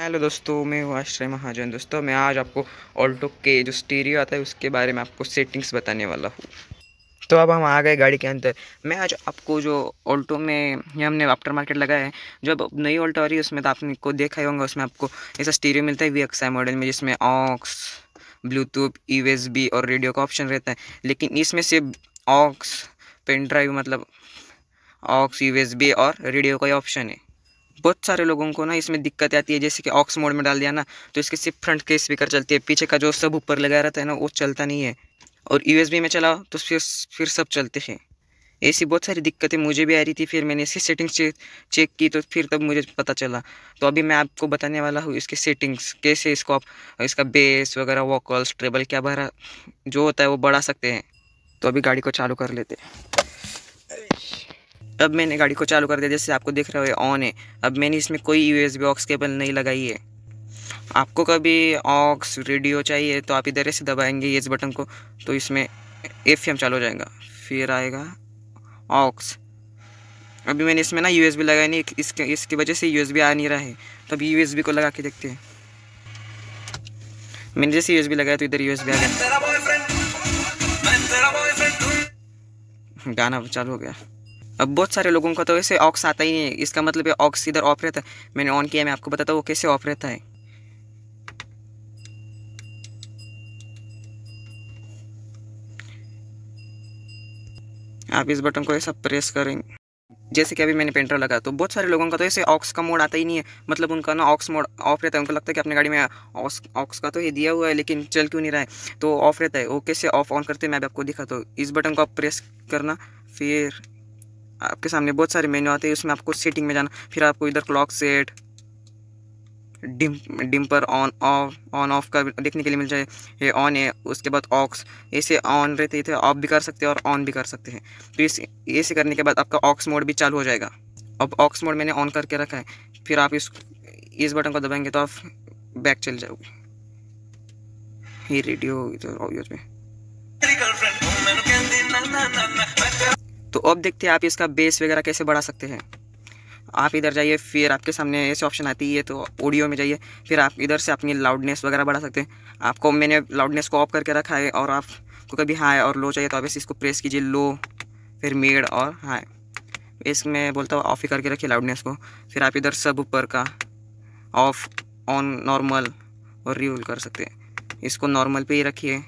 hello दोस्तों मैं हूँ आश्रय महाजन दोस्तों मैं आज आपको ऑल्टो के जो स्टीरियो आता है उसके बारे में आपको सेटिंग्स बताने वाला हूँ तो अब हम आ गए गाड़ी के अंदर मैं आज आपको जो ऑल्टो में ये हमने आफ्टर मार्केट लगाया है जब नई ऑल्टो आ रही है उसमें तो आपको देखा ही होगा उसमें आपको ऐसा स्टीरियो मिलता है वी मॉडल में जिसमें ऑक्स ब्लूटूथ ई और रेडियो का ऑप्शन रहता है लेकिन इसमें सिर्फ ऑक्स पेन ड्राइव मतलब ऑक्स यू और रेडियो का ही ऑप्शन है बहुत सारे लोगों को ना इसमें दिक्कत आती है जैसे कि ऑक्स मोड में डाल दिया ना तो इसके सिर्फ फ्रंट के स्पीकर चलती है पीछे का जो सब ऊपर लगा रहता है ना वो चलता नहीं है और यू में चलाओ तो फिर फिर सब चलते हैं ऐसी बहुत सारी दिक्कतें मुझे भी आ रही थी फिर मैंने इसकी सेटिंग्स चे, चेक की तो फिर तब मुझे पता चला तो अभी मैं आपको बताने वाला हूँ इसके सेटिंग्स कैसे इसको आप इसका बेस वगैरह वॉकल्स ट्रेबल क्या भरा जो होता है वो बढ़ा सकते हैं तो अभी गाड़ी को चालू कर लेते हैं अब मैंने गाड़ी को चालू कर दिया जैसे आपको देख रहे हो ऑन है अब मैंने इसमें कोई यू एस ऑक्स केबल नहीं लगाई है आपको कभी ऑक्स रेडियो चाहिए तो आप इधर से दबाएंगे इस बटन को तो इसमें एफ एम चालू हो जाएगा फिर आएगा ऑक्स अभी मैंने इसमें ना यू बी लगाया नहीं इसके इसकी वजह से बी आ नहीं रहा है तो अभी बी को लगा के देखते हैं मैंने जैसे बी लगाया तो इधर बी आ गया गाना चालू हो गया अब बहुत सारे लोगों का तो ऐसे ऑक्स आता ही नहीं है इसका मतलब ये ऑक्स इधर ऑफ रहता है मैंने ऑन किया मैं आपको बताता हूँ वो कैसे ऑफ रहता है आप इस बटन को ऐसा प्रेस करेंगे जैसे कि अभी मैंने पेंटर लगा तो बहुत सारे लोगों का तो ऐसे ऑक्स का मोड आता ही नहीं है मतलब उनका ना ऑक्स मोड ऑफ रहता है उनको लगता है कि अपने गाड़ी में ऑक्स ऑक्स का तो ये दिया हुआ है लेकिन चल क्यों नहीं रहा है तो ऑफ रहता है ओके से ऑफ ऑन करते हैं मैं अभी आपको दिखा तो इस बटन को आप प्रेस करना फिर आपके सामने बहुत सारे मेन्यू आते हैं उसमें आपको सेटिंग में जाना फिर आपको इधर clock set dim dimmer on off on off का देखने के लिए मिल जाए ये ऑन है उसके बाद ऑक्स ऐसे ऑन रहते थे ऑफ भी कर सकते हैं और ऑन भी कर सकते हैं तो इस ऐसे करने के बाद आपका ऑक्स मोड भी चालू हो जाएगा अब ऑक्स मोड मैंने ऑन करके रखा है फिर आप इस इस बटन को दबाएंगे तो आप बैक चले जाओगे ये रेडियो इधर ऑडियो में तो अब देखते हैं आप इसका बेस वगैरह कैसे बढ़ा सकते हैं आप इधर जाइए फिर आपके सामने ऐसे ऑप्शन आती है तो ऑडियो में जाइए फिर आप इधर से अपनी लाउडनेस वगैरह बढ़ा सकते हैं आपको मैंने लाउडनेस को ऑफ करके रखा है और आपको कभी हाई और लो चाहिए तो आप ऐसे इसको प्रेस कीजिए लो फिर मेड़ और हाई इसमें बोलता हूँ ऑफ ही करके रखिए लाउडनेस को फिर आप इधर सब ऊपर का ऑफ ऑन नॉर्मल और रिव्यूल कर सकते हैं इसको नॉर्मल पे ही रखिए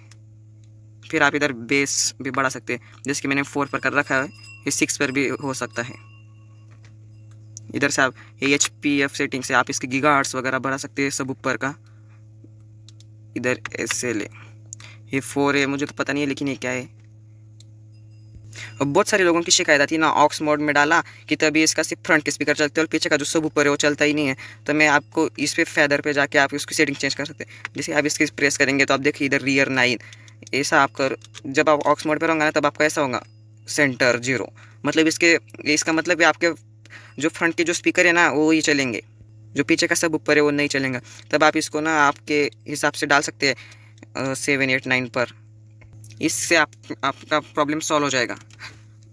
फिर आप इधर बेस भी बढ़ा सकते हैं जैसे कि मैंने फोर पर कर रखा है ये सिक्स पर भी हो सकता है इधर से आप एच पी एफ सेटिंग से आप इसके गीगा आर्ट्स वगैरह बढ़ा सकते हैं सब ऊपर का इधर एस एल ए ये फोर है मुझे तो पता नहीं है लेकिन ये क्या है और बहुत सारे लोगों की शिकायत आती है ना ऑक्स मोड में डाला कि तभी इसका सिर्फ फ्रंट के स्पीकर चलते हैं और पीछे का जो सब ऊपर है वो चलता ही नहीं है तो मैं आपको इस पर फैदर पे जाके आप उसकी सेटिंग चेंज कर सकते हैं जैसे आप इसकी प्रेस करेंगे तो आप देखिए इधर रियर नाइन ऐसा आपका जब आप ऑक्स मोड पर होंगे ना तब आपका ऐसा होगा सेंटर जीरो मतलब इसके इसका मतलब आपके जो फ्रंट के जो स्पीकर है ना वो ही चलेंगे जो पीछे का सब ऊपर है वो नहीं चलेगा तब आप इसको ना आपके हिसाब से डाल सकते हैं सेवन एट नाइन पर इससे आप आपका प्रॉब्लम सॉल्व हो जाएगा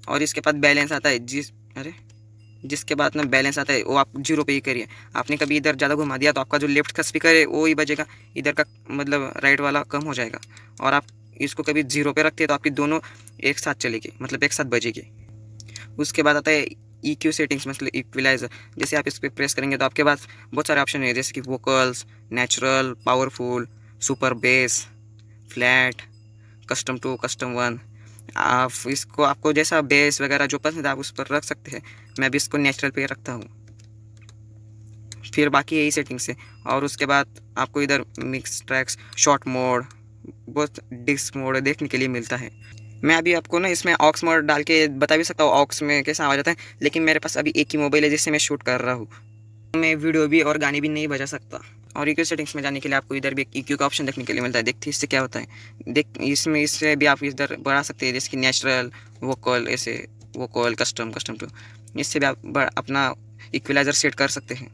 और इसके बाद बैलेंस आता है जिस अरे जिसके बाद ना बैलेंस आता है वो आप जीरो पे ही करिए आपने कभी इधर ज़्यादा घुमा दिया तो आपका जो लेफ्ट का स्पीकर है वो ही बजेगा इधर का मतलब राइट वाला कम हो जाएगा और आप इसको कभी जीरो पे रखते हैं तो आपकी दोनों एक साथ चलेगी मतलब एक साथ बजेगी उसके बाद आता है ई क्यू सेटिंग्स मतलब इक्विलाइजर जैसे आप इस पर प्रेस करेंगे तो आपके पास बहुत सारे ऑप्शन है जैसे कि vocals natural powerful super bass flat custom two custom one आप इसको आपको जैसा बेस वगैरह जो पसंद है आप उस पर रख सकते हैं मैं भी इसको नेचुरल पे रखता हूँ फिर बाकी यही सेटिंग्स है और उसके बाद आपको इधर मिक्स ट्रैक्स शॉर्ट मोड बहुत डिस्क मोड देखने के लिए मिलता है मैं अभी आपको ना इसमें ऑक्स मोड डाल के बता भी सकता हूँ ऑक्स में कैसा आवाज़ आता है लेकिन मेरे पास अभी एक ही मोबाइल है जिससे मैं शूट कर रहा हूँ मैं वीडियो भी और गाने भी नहीं बजा सकता और इक्यू सेटिंग्स में जाने के लिए आपको इधर भी एक इक्यू का ऑप्शन देखने के लिए मिलता है देखते इससे क्या होता है देख इसमें इससे भी आप इधर बढ़ा सकते हैं जैसे कि नेचुरल वोकल ऐसे वोकल कस्टम कस्टम टू इससे भी आप अपना इक्वलाइजर सेट कर सकते हैं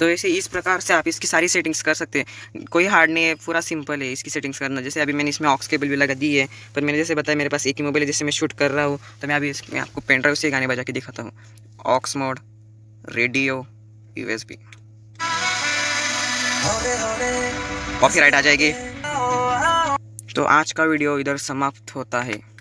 तो ऐसे इस प्रकार से आप इसकी सारी सेटिंग्स कर सकते हैं कोई हार्ड नहीं है पूरा सिंपल है इसकी सेटिंग्स करना जैसे अभी मैंने इसमें ऑक्स केबल भी लगा दी है पर मैंने जैसे बताया मेरे पास एक ही मोबाइल है जैसे मैं शूट कर रहा हूँ तो मैं अभी इसमें आपको पेन ड्राइव से गाने बजा के दिखाता हूँ aux mode radio U S B copyright आ जाएगी तो आज का वीडियो इधर समाप्त होता है